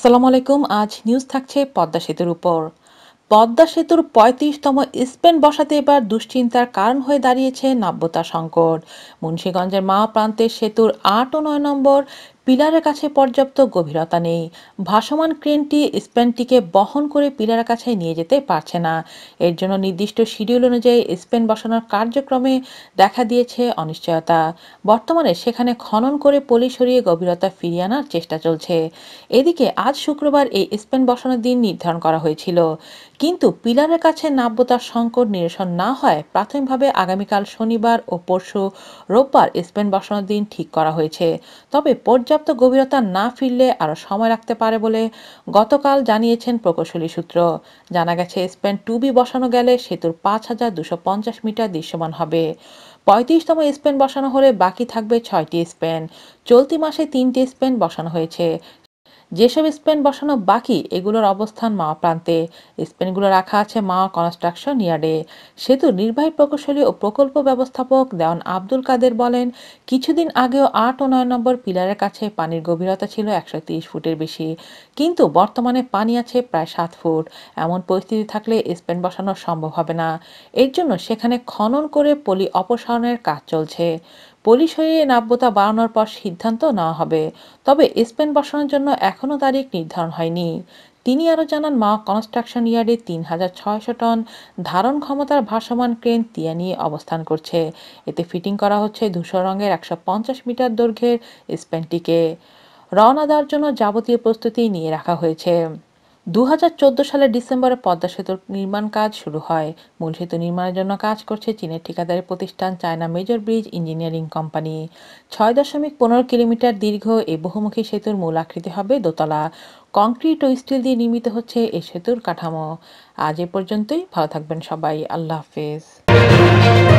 আসসালামু আলাইকুম আজ নিউজ থাকছে পদ্মা সেতুর উপর পদ্মা সেতুর পঁয়ত্রিশতম স্পেন বসাতে এবার দুশ্চিন্তার কারণ হয়ে দাঁড়িয়েছে নাব্যতা সংকট মুন্সীগঞ্জের মা প্রান্তের সেতুর আট ও নয় নম্বর পিলারের কাছে পর্যাপ্ত গভীরতা নেই ভাসমান ক্রেনটি স্পেনটিকে বহন করে পিলারের কাছে নিয়ে যেতে পারছে না এর জন্য নির্দিষ্ট শিডিউল অনুযায়ী স্পেন বসানোর কার্যক্রমে দেখা দিয়েছে অনিশ্চয়তা বর্তমানে সেখানে খনন করে পলি সরিয়ে গভীরতা ফিরিয়ে আনার চেষ্টা চলছে এদিকে আজ শুক্রবার এই স্পেন বসানোর দিন নির্ধারণ করা হয়েছিল কিন্তু পিলারের কাছে নাব্যতার সংকট নিরসন না হয় প্রাথমিকভাবে আগামীকাল শনিবার ও পরশু রোববার স্পেন বসানোর দিন ঠিক করা হয়েছে তবে পর্যাপ্ত পর্যাপ্ত গভীরতা না ফিরলে আরও সময় রাখতে পারে বলে গতকাল জানিয়েছেন প্রকৌশলী সূত্র জানা গেছে স্পেন টু বি বসানো গেলে সেতুর পাঁচ হাজার দুশো পঞ্চাশ মিটার দৃশ্যমান হবে পঁয়ত্রিশতম স্পেন বসানো হলে বাকি থাকবে ছয়টি স্পেন চলতি মাসে তিনটি স্পেন বসানো হয়েছে যেসব স্পেন বসানো বাকি এগুলোর অবস্থান মাওয়া প্রান্তে স্পেনগুলো রাখা আছে মাওয়া কনস্ট্রাকশন ইয়ার্ডে সেতুর নির্বাহী প্রকৌশলী ও প্রকল্প ব্যবস্থাপক দেওয়ান আব্দুল কাদের বলেন কিছুদিন আগেও আট ও নয় নম্বর পিলারের কাছে পানির গভীরতা ছিল একশো তিরিশ ফুটের বেশি কিন্তু বর্তমানে পানি আছে প্রায় সাত ফুট এমন পরিস্থিতি থাকলে স্পেন বসানো সম্ভব হবে না এর জন্য সেখানে খনন করে পলি অপসারণের কাজ চলছে পোলিশ হয়ে নাব্যতা বাড়ানোর পর সিদ্ধান্ত নেওয়া হবে তবে স্পেন বসানোর জন্য এখনও তারিখ নির্ধারণ হয়নি তিনি আরও জানান মা কনস্ট্রাকশন ইয়ার্ডে তিন হাজার ছয়শো টন ধারণ ক্ষমতার ভাসমান ক্রেন তিয়া নিয়ে অবস্থান করছে এতে ফিটিং করা হচ্ছে ধূসর রঙের একশো পঞ্চাশ মিটার দৈর্ঘ্যের স্পেনটিকে রওনা দেওয়ার জন্য যাবতীয় প্রস্তুতি নিয়ে রাখা হয়েছে দু সালের ডিসেম্বরে পদ্মা সেতুর নির্মাণ কাজ শুরু হয় মূল সেতু নির্মাণের জন্য কাজ করছে চীনের ঠিকাদারি প্রতিষ্ঠান China major bridge engineering company ছয় দশমিক পনেরো কিলোমিটার দীর্ঘ এই বহুমুখী সেতুর মূল আকৃতি হবে দোতলা কংক্রিট ও স্টিল দিয়ে নির্মিত হচ্ছে এই সেতুর কাঠামো আজ এ পর্যন্তই ভালো থাকবেন সবাই আল্লাহ হাফেজ